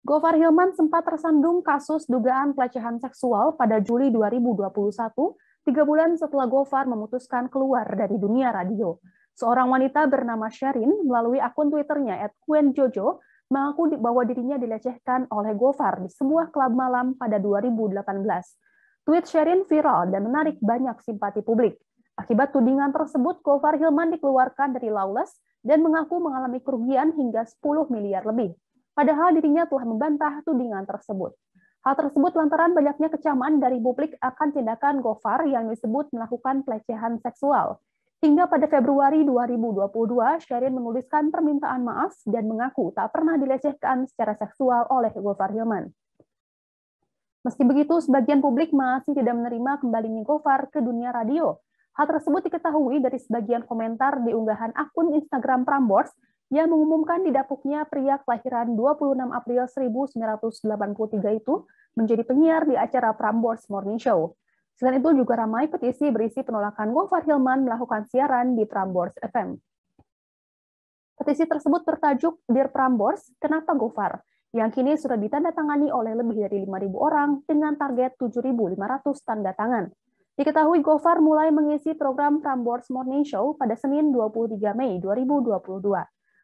Gofar Hilman sempat tersandung kasus dugaan pelecehan seksual pada Juli 2021, tiga bulan setelah Gofar memutuskan keluar dari dunia radio. Seorang wanita bernama Sherin melalui akun Twitternya at @quenjojo mengaku bahwa dirinya dilecehkan oleh Gofar di sebuah klub malam pada 2018. Tweet Sherin viral dan menarik banyak simpati publik. Akibat tudingan tersebut, Gofar Hilman dikeluarkan dari Lawless dan mengaku mengalami kerugian hingga 10 miliar lebih padahal dirinya telah membantah tudingan tersebut. Hal tersebut lantaran banyaknya kecaman dari publik akan tindakan Gofar yang disebut melakukan pelecehan seksual. Hingga pada Februari 2022, Sherin menuliskan permintaan maaf dan mengaku tak pernah dilecehkan secara seksual oleh Gofar Hilman. Meski begitu, sebagian publik masih tidak menerima kembalinya Gofar ke dunia radio. Hal tersebut diketahui dari sebagian komentar di unggahan akun Instagram Prambors yang mengumumkan didapuknya pria kelahiran 26 April 1983 itu menjadi penyiar di acara Prambors Morning Show. Selain itu juga ramai petisi berisi penolakan Gofar Hilman melakukan siaran di Prambors FM. Petisi tersebut bertajuk Dear Prambors, Kenapa Gofar? yang kini sudah ditandatangani oleh lebih dari 5.000 orang dengan target 7.500 tanda tangan. Diketahui Gofar mulai mengisi program Prambors Morning Show pada Senin 23 Mei 2022.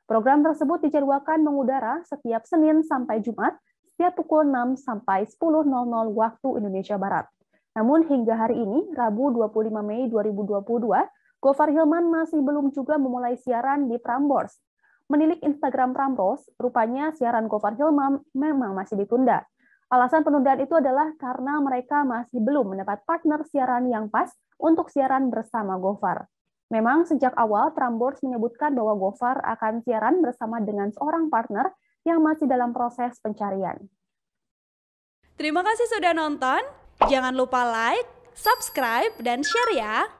Program tersebut dijadwalkan mengudara setiap Senin sampai Jumat, setiap pukul 6 sampai 10.00 waktu Indonesia Barat. Namun hingga hari ini, Rabu 25 Mei 2022, Gofar Hilman masih belum juga memulai siaran di Prambors. Menilik Instagram Prambors, rupanya siaran Gofar Hilman memang masih ditunda. Alasan penundaan itu adalah karena mereka masih belum mendapat partner siaran yang pas untuk siaran bersama Gofar. Memang sejak awal Prambors menyebutkan bahwa Gofar akan siaran bersama dengan seorang partner yang masih dalam proses pencarian. Terima kasih sudah nonton. Jangan lupa like, subscribe, dan share ya.